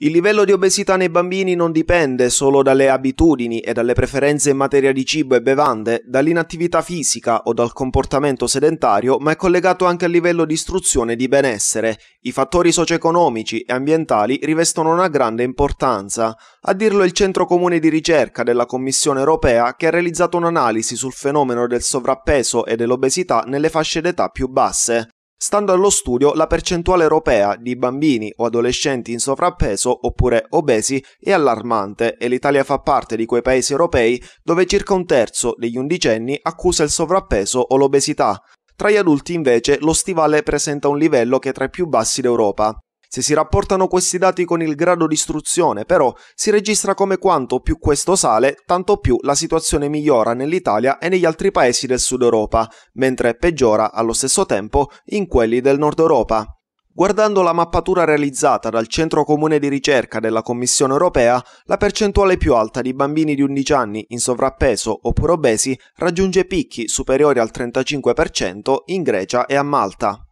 Il livello di obesità nei bambini non dipende solo dalle abitudini e dalle preferenze in materia di cibo e bevande, dall'inattività fisica o dal comportamento sedentario, ma è collegato anche al livello di istruzione e di benessere. I fattori socio-economici e ambientali rivestono una grande importanza. A dirlo il Centro Comune di Ricerca della Commissione Europea che ha realizzato un'analisi sul fenomeno del sovrappeso e dell'obesità nelle fasce d'età più basse. Stando allo studio, la percentuale europea di bambini o adolescenti in sovrappeso oppure obesi è allarmante e l'Italia fa parte di quei paesi europei dove circa un terzo degli undicenni accusa il sovrappeso o l'obesità. Tra gli adulti invece lo stivale presenta un livello che è tra i più bassi d'Europa. Se si rapportano questi dati con il grado di istruzione, però, si registra come quanto più questo sale, tanto più la situazione migliora nell'Italia e negli altri paesi del sud Europa, mentre peggiora allo stesso tempo in quelli del nord Europa. Guardando la mappatura realizzata dal Centro Comune di Ricerca della Commissione europea, la percentuale più alta di bambini di 11 anni in sovrappeso oppure obesi raggiunge picchi superiori al 35% in Grecia e a Malta.